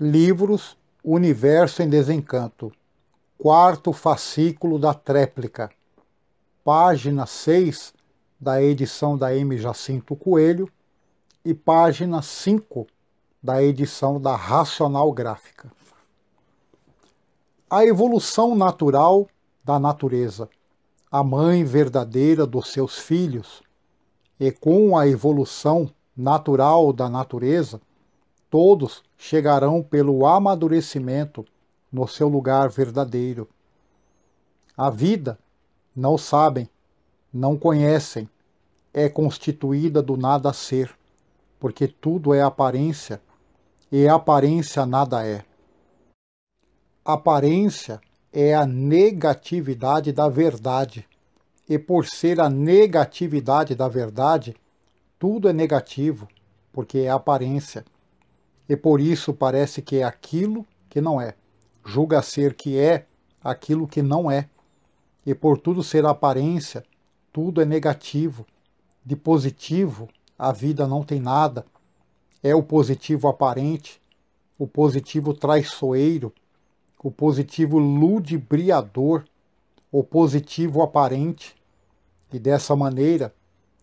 Livros Universo em Desencanto, quarto fascículo da tréplica, página 6 da edição da M. Jacinto Coelho e página 5 da edição da Racional Gráfica. A evolução natural da natureza, a mãe verdadeira dos seus filhos, e com a evolução natural da natureza, todos chegarão pelo amadurecimento no seu lugar verdadeiro. A vida, não sabem, não conhecem, é constituída do nada ser, porque tudo é aparência e aparência nada é. Aparência é a negatividade da verdade, e por ser a negatividade da verdade, tudo é negativo, porque é aparência e por isso parece que é aquilo que não é. Julga ser que é aquilo que não é. E por tudo ser aparência, tudo é negativo. De positivo, a vida não tem nada. É o positivo aparente, o positivo traiçoeiro, o positivo ludibriador, o positivo aparente. E dessa maneira,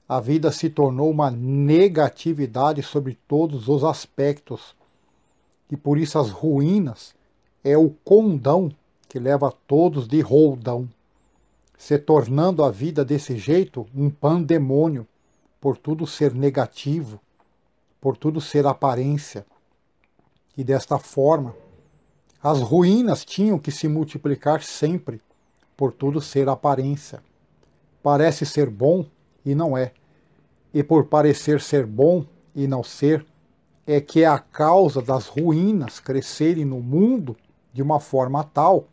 a vida se tornou uma negatividade sobre todos os aspectos. E por isso as ruínas é o condão que leva todos de roldão, se tornando a vida desse jeito um pandemônio, por tudo ser negativo, por tudo ser aparência. E desta forma, as ruínas tinham que se multiplicar sempre, por tudo ser aparência. Parece ser bom, e não é, e por parecer ser bom e não ser, é que é a causa das ruínas crescerem no mundo de uma forma tal,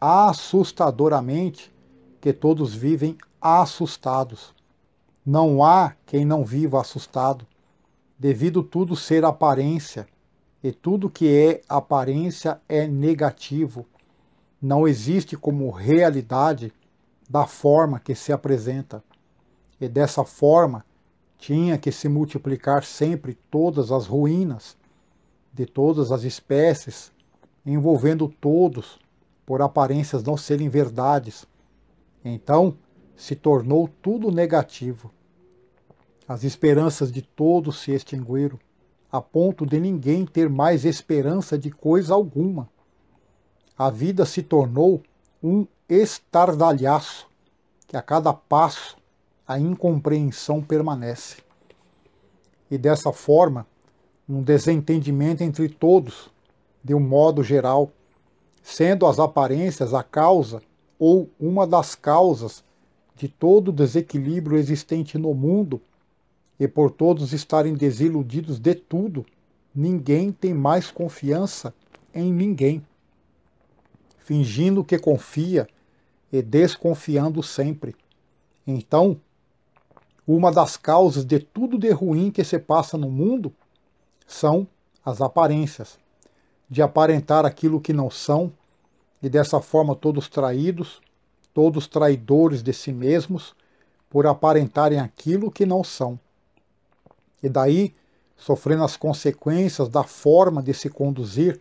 assustadoramente, que todos vivem assustados. Não há quem não viva assustado, devido tudo ser aparência, e tudo que é aparência é negativo. Não existe como realidade da forma que se apresenta e dessa forma tinha que se multiplicar sempre todas as ruínas de todas as espécies, envolvendo todos por aparências não serem verdades. Então se tornou tudo negativo. As esperanças de todos se extinguiram, a ponto de ninguém ter mais esperança de coisa alguma. A vida se tornou um estardalhaço que a cada passo a incompreensão permanece. E dessa forma, um desentendimento entre todos, de um modo geral, sendo as aparências a causa ou uma das causas de todo o desequilíbrio existente no mundo e por todos estarem desiludidos de tudo, ninguém tem mais confiança em ninguém, fingindo que confia e desconfiando sempre. Então, uma das causas de tudo de ruim que se passa no mundo são as aparências, de aparentar aquilo que não são, e dessa forma todos traídos, todos traidores de si mesmos, por aparentarem aquilo que não são. E daí, sofrendo as consequências da forma de se conduzir,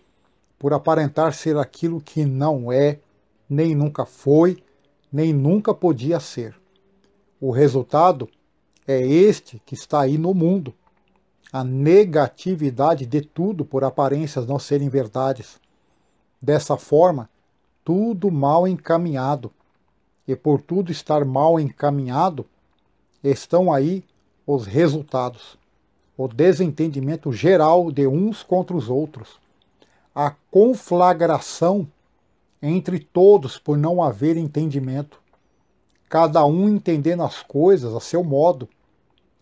por aparentar ser aquilo que não é, nem nunca foi, nem nunca podia ser. O resultado é este que está aí no mundo. A negatividade de tudo por aparências não serem verdades. Dessa forma, tudo mal encaminhado. E por tudo estar mal encaminhado, estão aí os resultados. O desentendimento geral de uns contra os outros. A conflagração entre todos por não haver entendimento. Cada um entendendo as coisas a seu modo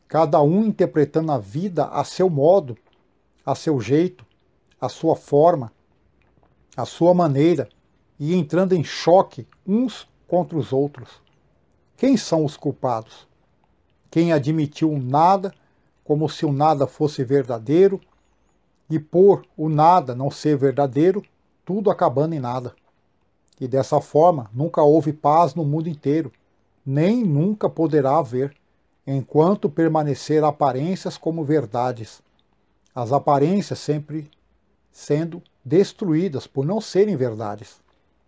cada um interpretando a vida a seu modo, a seu jeito, a sua forma, a sua maneira e entrando em choque uns contra os outros. Quem são os culpados? Quem admitiu o nada como se o nada fosse verdadeiro e por o nada não ser verdadeiro, tudo acabando em nada. E dessa forma nunca houve paz no mundo inteiro, nem nunca poderá haver enquanto permanecer aparências como verdades. As aparências sempre sendo destruídas por não serem verdades,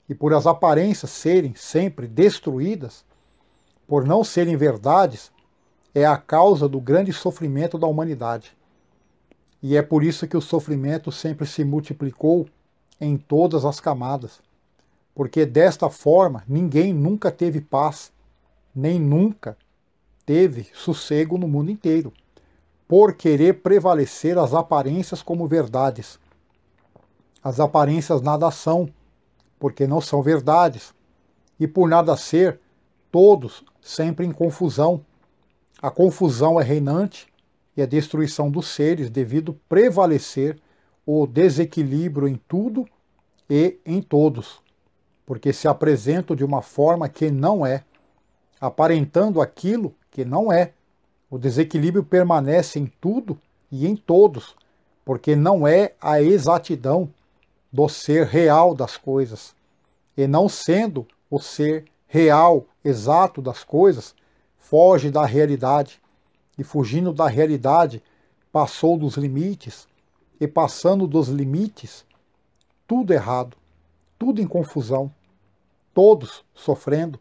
e por as aparências serem sempre destruídas por não serem verdades, é a causa do grande sofrimento da humanidade. E é por isso que o sofrimento sempre se multiplicou em todas as camadas, porque desta forma ninguém nunca teve paz, nem nunca teve sossego no mundo inteiro, por querer prevalecer as aparências como verdades. As aparências nada são, porque não são verdades, e por nada ser, todos sempre em confusão. A confusão é reinante e a destruição dos seres devido prevalecer o desequilíbrio em tudo e em todos, porque se apresentam de uma forma que não é, aparentando aquilo que não é. O desequilíbrio permanece em tudo e em todos, porque não é a exatidão do ser real das coisas. E não sendo o ser real, exato das coisas, foge da realidade. E fugindo da realidade, passou dos limites. E passando dos limites, tudo errado, tudo em confusão, todos sofrendo,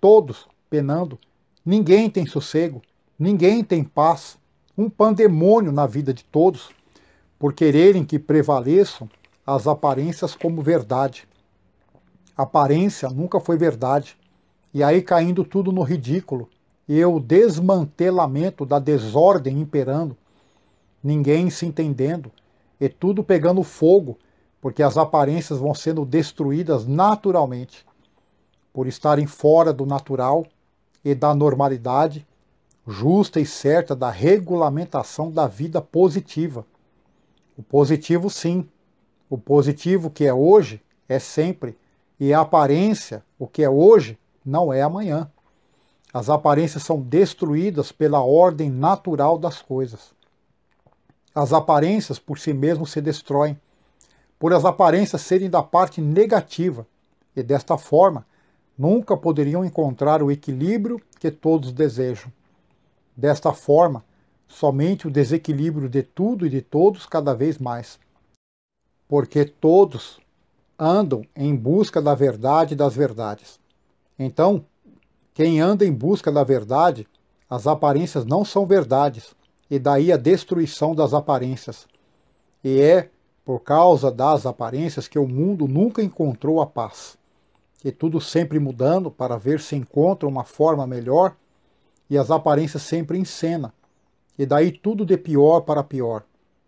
todos penando, Ninguém tem sossego, ninguém tem paz, um pandemônio na vida de todos, por quererem que prevaleçam as aparências como verdade. Aparência nunca foi verdade. E aí caindo tudo no ridículo, e o desmantelamento da desordem imperando, ninguém se entendendo, e tudo pegando fogo, porque as aparências vão sendo destruídas naturalmente. Por estarem fora do natural, e da normalidade justa e certa da regulamentação da vida positiva. O positivo, sim. O positivo que é hoje é sempre, e a aparência, o que é hoje, não é amanhã. As aparências são destruídas pela ordem natural das coisas. As aparências por si mesmas se destroem, por as aparências serem da parte negativa, e desta forma nunca poderiam encontrar o equilíbrio que todos desejam. Desta forma, somente o desequilíbrio de tudo e de todos cada vez mais. Porque todos andam em busca da verdade e das verdades. Então, quem anda em busca da verdade, as aparências não são verdades, e daí a destruição das aparências. E é por causa das aparências que o mundo nunca encontrou a paz e tudo sempre mudando para ver se encontra uma forma melhor, e as aparências sempre em cena, e daí tudo de pior para pior.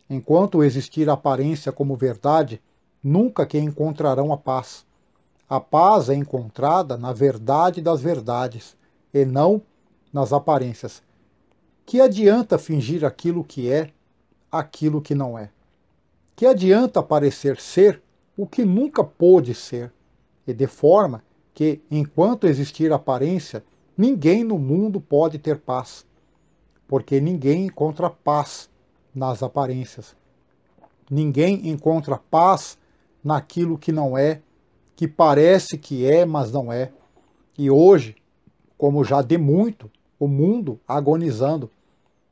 Enquanto existir aparência como verdade, nunca que encontrarão a paz. A paz é encontrada na verdade das verdades, e não nas aparências. Que adianta fingir aquilo que é, aquilo que não é? Que adianta parecer ser o que nunca pôde ser? e de forma que, enquanto existir aparência, ninguém no mundo pode ter paz, porque ninguém encontra paz nas aparências. Ninguém encontra paz naquilo que não é, que parece que é, mas não é. E hoje, como já de muito, o mundo agonizando.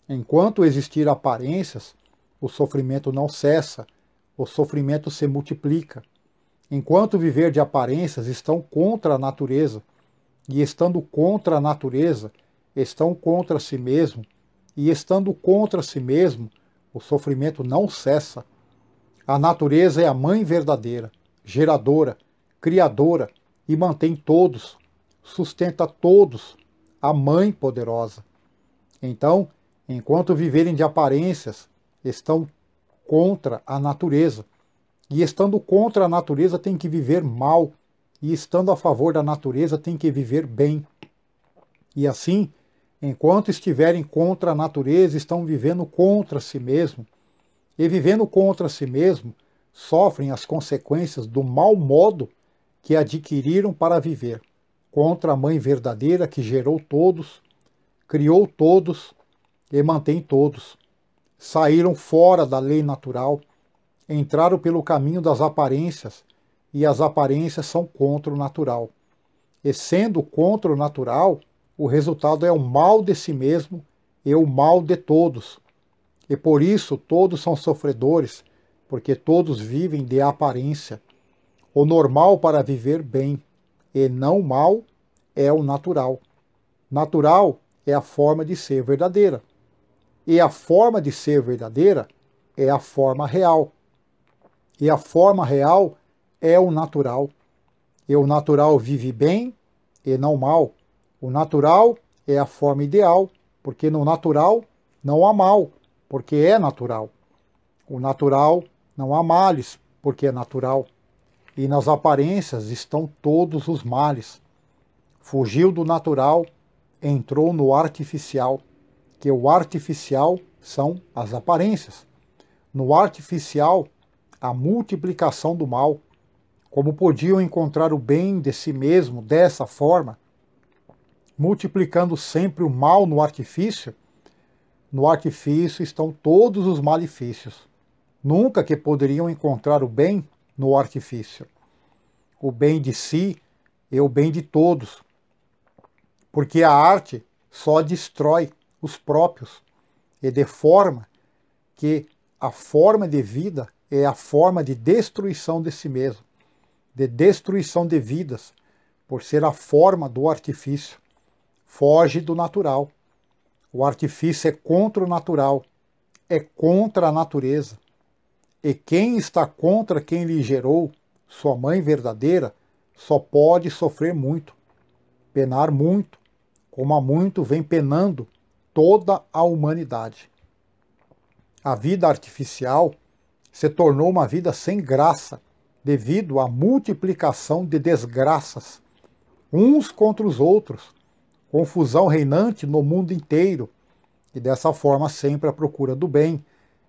Enquanto existir aparências, o sofrimento não cessa, o sofrimento se multiplica. Enquanto viver de aparências, estão contra a natureza, e estando contra a natureza, estão contra si mesmo, e estando contra si mesmo, o sofrimento não cessa. A natureza é a mãe verdadeira, geradora, criadora e mantém todos, sustenta todos, a mãe poderosa. Então, enquanto viverem de aparências, estão contra a natureza e estando contra a natureza tem que viver mal, e estando a favor da natureza tem que viver bem. E assim, enquanto estiverem contra a natureza, estão vivendo contra si mesmo. E vivendo contra si mesmo, sofrem as consequências do mau modo que adquiriram para viver, contra a mãe verdadeira que gerou todos, criou todos e mantém todos. Saíram fora da lei natural entraram pelo caminho das aparências, e as aparências são contra o natural. E sendo contra o natural, o resultado é o mal de si mesmo e o mal de todos. E por isso todos são sofredores, porque todos vivem de aparência. O normal para viver bem, e não mal, é o natural. Natural é a forma de ser verdadeira. E a forma de ser verdadeira é a forma real e a forma real é o natural. E o natural vive bem e não mal. O natural é a forma ideal, porque no natural não há mal, porque é natural. O natural não há males, porque é natural. E nas aparências estão todos os males. Fugiu do natural, entrou no artificial, que o artificial são as aparências. No artificial a multiplicação do mal. Como podiam encontrar o bem de si mesmo dessa forma, multiplicando sempre o mal no artifício? No artifício estão todos os malefícios. Nunca que poderiam encontrar o bem no artifício. O bem de si é o bem de todos. Porque a arte só destrói os próprios e deforma que a forma de vida é a forma de destruição de si mesmo, de destruição de vidas, por ser a forma do artifício. Foge do natural. O artifício é contra o natural, é contra a natureza. E quem está contra quem lhe gerou, sua mãe verdadeira, só pode sofrer muito, penar muito, como há muito vem penando toda a humanidade. A vida artificial se tornou uma vida sem graça, devido à multiplicação de desgraças, uns contra os outros, confusão reinante no mundo inteiro, e dessa forma sempre à procura do bem,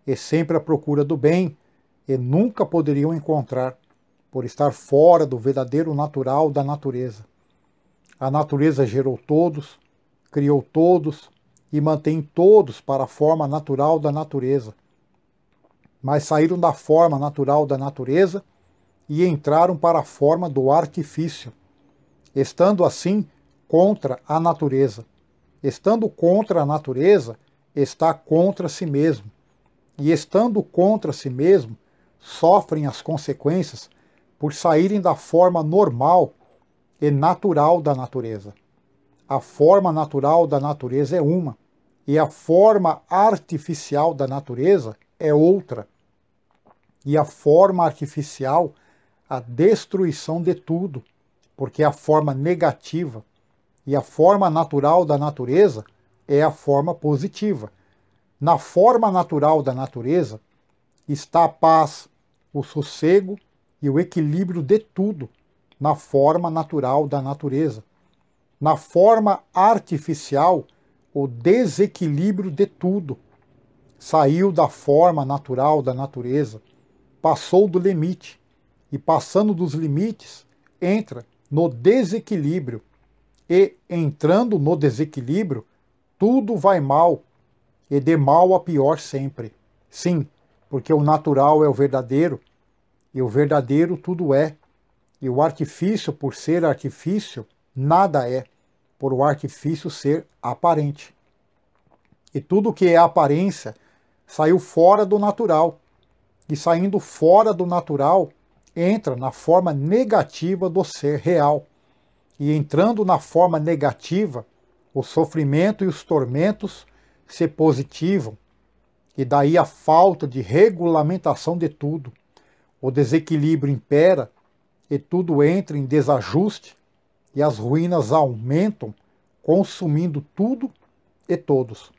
e sempre à procura do bem, e nunca poderiam encontrar, por estar fora do verdadeiro natural da natureza. A natureza gerou todos, criou todos e mantém todos para a forma natural da natureza, mas saíram da forma natural da natureza e entraram para a forma do artifício, estando assim contra a natureza. Estando contra a natureza, está contra si mesmo. E estando contra si mesmo, sofrem as consequências por saírem da forma normal e natural da natureza. A forma natural da natureza é uma, e a forma artificial da natureza é outra e a forma artificial, a destruição de tudo, porque a forma negativa e a forma natural da natureza é a forma positiva. Na forma natural da natureza está a paz, o sossego e o equilíbrio de tudo, na forma natural da natureza. Na forma artificial, o desequilíbrio de tudo saiu da forma natural da natureza passou do limite. E passando dos limites, entra no desequilíbrio. E entrando no desequilíbrio, tudo vai mal. E de mal a pior sempre. Sim, porque o natural é o verdadeiro. E o verdadeiro tudo é. E o artifício, por ser artifício, nada é. Por o artifício ser aparente. E tudo que é aparência saiu fora do natural e saindo fora do natural, entra na forma negativa do ser real. E entrando na forma negativa, o sofrimento e os tormentos se positivam, e daí a falta de regulamentação de tudo. O desequilíbrio impera e tudo entra em desajuste, e as ruínas aumentam, consumindo tudo e todos.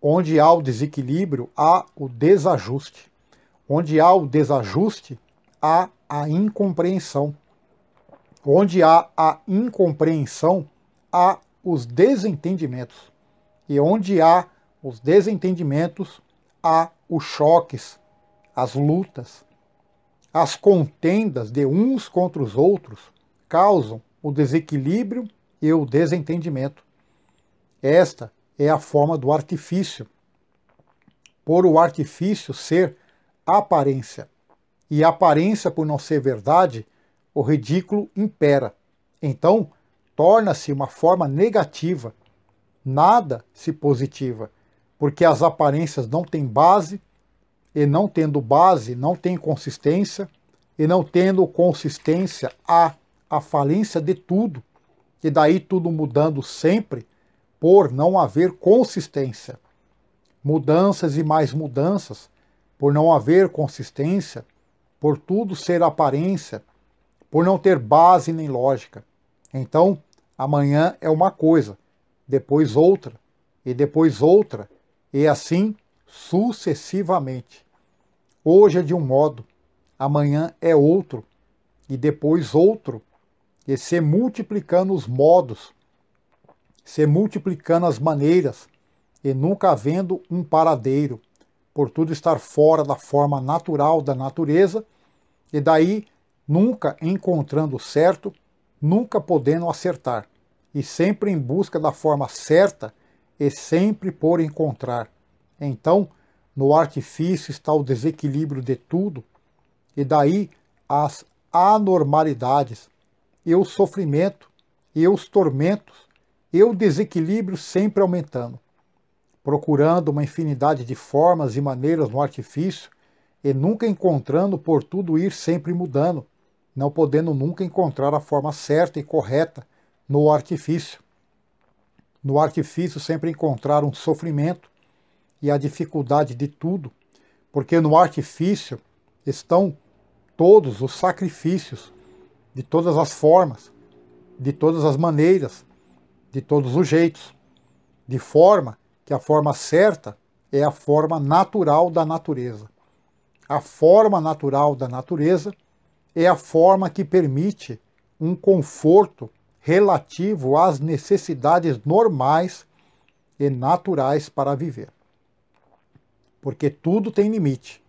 Onde há o desequilíbrio, há o desajuste. Onde há o desajuste, há a incompreensão. Onde há a incompreensão, há os desentendimentos. E onde há os desentendimentos, há os choques, as lutas. As contendas de uns contra os outros causam o desequilíbrio e o desentendimento. Esta é a forma do artifício. Por o artifício ser aparência. E a aparência, por não ser verdade, o ridículo impera. Então, torna-se uma forma negativa, nada se positiva, porque as aparências não têm base, e não tendo base, não tem consistência, e não tendo consistência, há a falência de tudo, e daí tudo mudando sempre por não haver consistência. Mudanças e mais mudanças por não haver consistência, por tudo ser aparência, por não ter base nem lógica. Então, amanhã é uma coisa, depois outra, e depois outra, e assim sucessivamente. Hoje é de um modo, amanhã é outro, e depois outro, e se multiplicando os modos, se multiplicando as maneiras, e nunca havendo um paradeiro por tudo estar fora da forma natural da natureza, e daí nunca encontrando certo, nunca podendo acertar, e sempre em busca da forma certa e sempre por encontrar. Então, no artifício está o desequilíbrio de tudo, e daí as anormalidades, e o sofrimento, e os tormentos, e o desequilíbrio sempre aumentando procurando uma infinidade de formas e maneiras no artifício, e nunca encontrando por tudo ir sempre mudando, não podendo nunca encontrar a forma certa e correta no artifício. No artifício sempre encontrar um sofrimento e a dificuldade de tudo, porque no artifício estão todos os sacrifícios de todas as formas, de todas as maneiras, de todos os jeitos, de forma que a forma certa é a forma natural da natureza. A forma natural da natureza é a forma que permite um conforto relativo às necessidades normais e naturais para viver. Porque tudo tem limite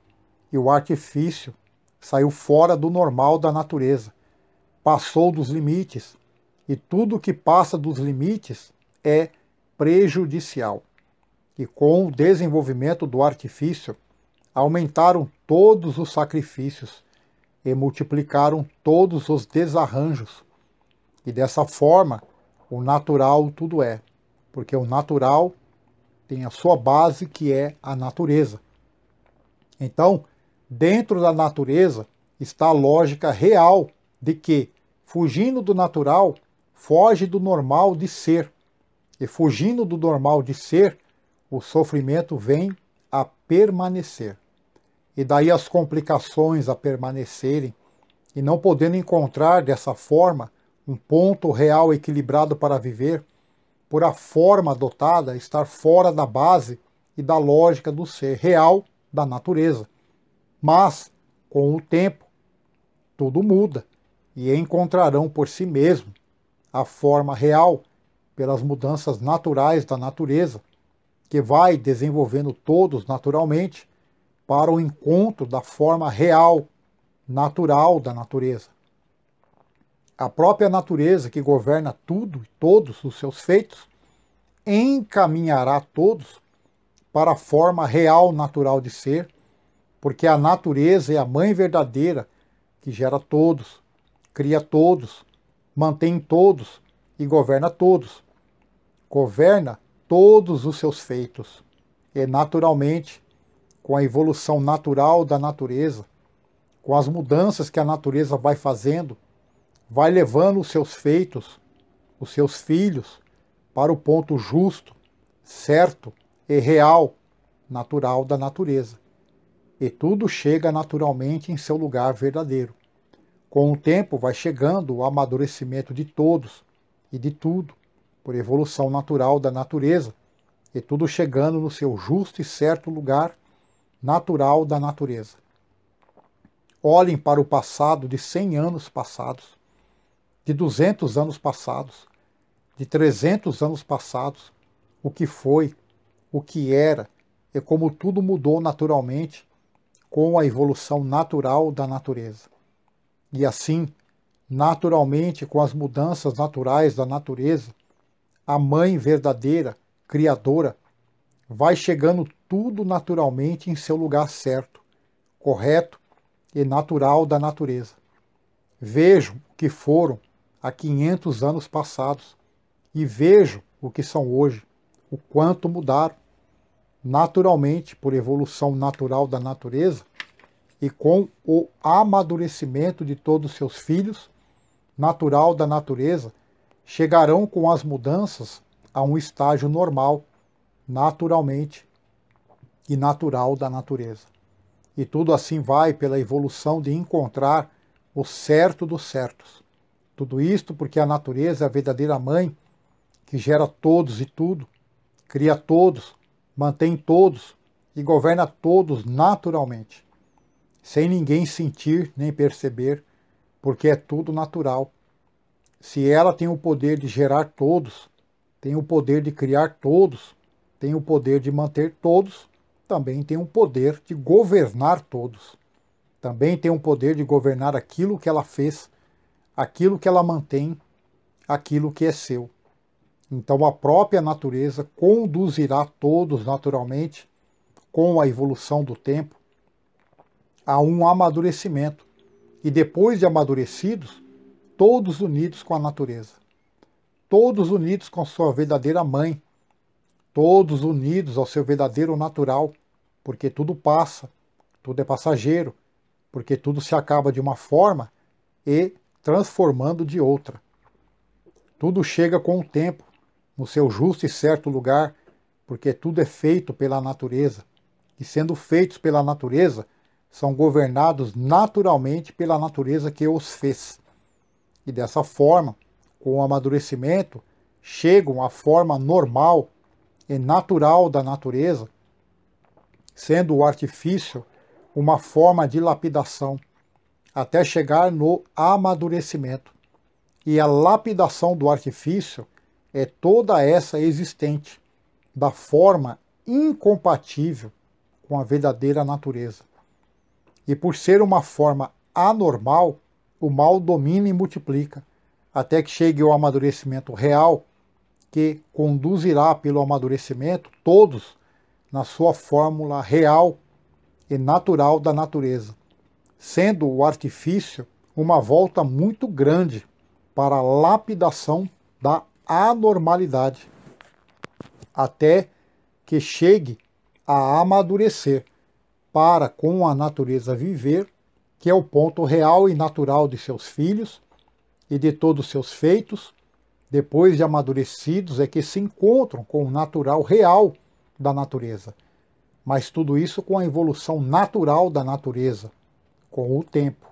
e o artifício saiu fora do normal da natureza, passou dos limites e tudo que passa dos limites é prejudicial e com o desenvolvimento do artifício, aumentaram todos os sacrifícios e multiplicaram todos os desarranjos. E dessa forma, o natural tudo é, porque o natural tem a sua base que é a natureza. Então, dentro da natureza está a lógica real de que, fugindo do natural, foge do normal de ser. E fugindo do normal de ser, o sofrimento vem a permanecer. E daí as complicações a permanecerem e não podendo encontrar dessa forma um ponto real equilibrado para viver, por a forma adotada estar fora da base e da lógica do ser real da natureza. Mas, com o tempo, tudo muda e encontrarão por si mesmo a forma real pelas mudanças naturais da natureza que vai desenvolvendo todos naturalmente para o encontro da forma real, natural da natureza. A própria natureza que governa tudo e todos os seus feitos encaminhará todos para a forma real, natural de ser, porque a natureza é a mãe verdadeira que gera todos, cria todos, mantém todos e governa todos. Governa todos os seus feitos. E, naturalmente, com a evolução natural da natureza, com as mudanças que a natureza vai fazendo, vai levando os seus feitos, os seus filhos, para o ponto justo, certo e real, natural da natureza. E tudo chega naturalmente em seu lugar verdadeiro. Com o tempo vai chegando o amadurecimento de todos e de tudo, por evolução natural da natureza, e tudo chegando no seu justo e certo lugar natural da natureza. Olhem para o passado de 100 anos passados, de 200 anos passados, de 300 anos passados, o que foi, o que era, e como tudo mudou naturalmente com a evolução natural da natureza. E assim, naturalmente, com as mudanças naturais da natureza, a mãe verdadeira, criadora, vai chegando tudo naturalmente em seu lugar certo, correto e natural da natureza. Vejo o que foram há 500 anos passados e vejo o que são hoje, o quanto mudaram. Naturalmente, por evolução natural da natureza, e com o amadurecimento de todos seus filhos, natural da natureza, chegarão com as mudanças a um estágio normal, naturalmente e natural da natureza. E tudo assim vai pela evolução de encontrar o certo dos certos. Tudo isto porque a natureza é a verdadeira mãe que gera todos e tudo, cria todos, mantém todos e governa todos naturalmente, sem ninguém sentir nem perceber, porque é tudo natural se ela tem o poder de gerar todos, tem o poder de criar todos, tem o poder de manter todos, também tem o poder de governar todos. Também tem o poder de governar aquilo que ela fez, aquilo que ela mantém, aquilo que é seu. Então a própria natureza conduzirá todos naturalmente, com a evolução do tempo, a um amadurecimento. E depois de amadurecidos, todos unidos com a natureza, todos unidos com sua verdadeira mãe, todos unidos ao seu verdadeiro natural, porque tudo passa, tudo é passageiro, porque tudo se acaba de uma forma e transformando de outra. Tudo chega com o tempo, no seu justo e certo lugar, porque tudo é feito pela natureza, e sendo feitos pela natureza, são governados naturalmente pela natureza que os fez e dessa forma, com o amadurecimento, chegam à forma normal e natural da natureza, sendo o artifício uma forma de lapidação, até chegar no amadurecimento. E a lapidação do artifício é toda essa existente, da forma incompatível com a verdadeira natureza. E por ser uma forma anormal, o mal domina e multiplica, até que chegue o amadurecimento real, que conduzirá pelo amadurecimento todos na sua fórmula real e natural da natureza, sendo o artifício uma volta muito grande para a lapidação da anormalidade, até que chegue a amadurecer, para com a natureza viver que é o ponto real e natural de seus filhos e de todos seus feitos, depois de amadurecidos, é que se encontram com o natural real da natureza. Mas tudo isso com a evolução natural da natureza, com o tempo.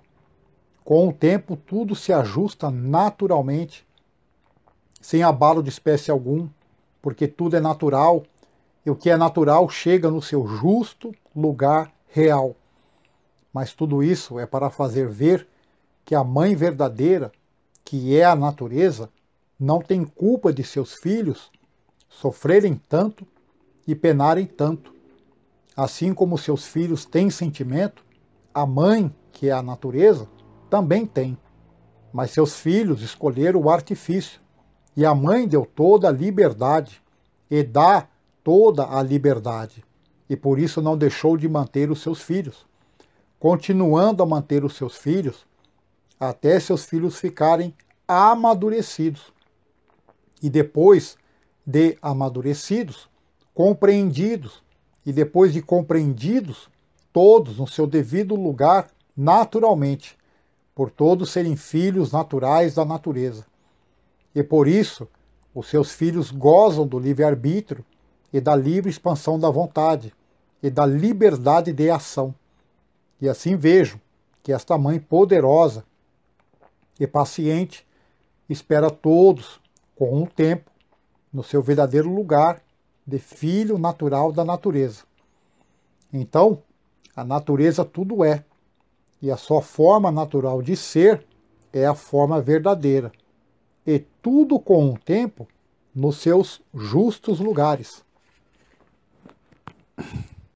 Com o tempo, tudo se ajusta naturalmente, sem abalo de espécie algum, porque tudo é natural e o que é natural chega no seu justo lugar real mas tudo isso é para fazer ver que a mãe verdadeira, que é a natureza, não tem culpa de seus filhos sofrerem tanto e penarem tanto. Assim como seus filhos têm sentimento, a mãe, que é a natureza, também tem. Mas seus filhos escolheram o artifício, e a mãe deu toda a liberdade, e dá toda a liberdade, e por isso não deixou de manter os seus filhos continuando a manter os seus filhos até seus filhos ficarem amadurecidos. E depois de amadurecidos, compreendidos, e depois de compreendidos, todos no seu devido lugar naturalmente, por todos serem filhos naturais da natureza. E por isso, os seus filhos gozam do livre-arbítrio e da livre expansão da vontade e da liberdade de ação. E assim vejo que esta mãe poderosa e paciente espera todos com o tempo no seu verdadeiro lugar de filho natural da natureza. Então, a natureza tudo é, e a sua forma natural de ser é a forma verdadeira, e tudo com o tempo nos seus justos lugares.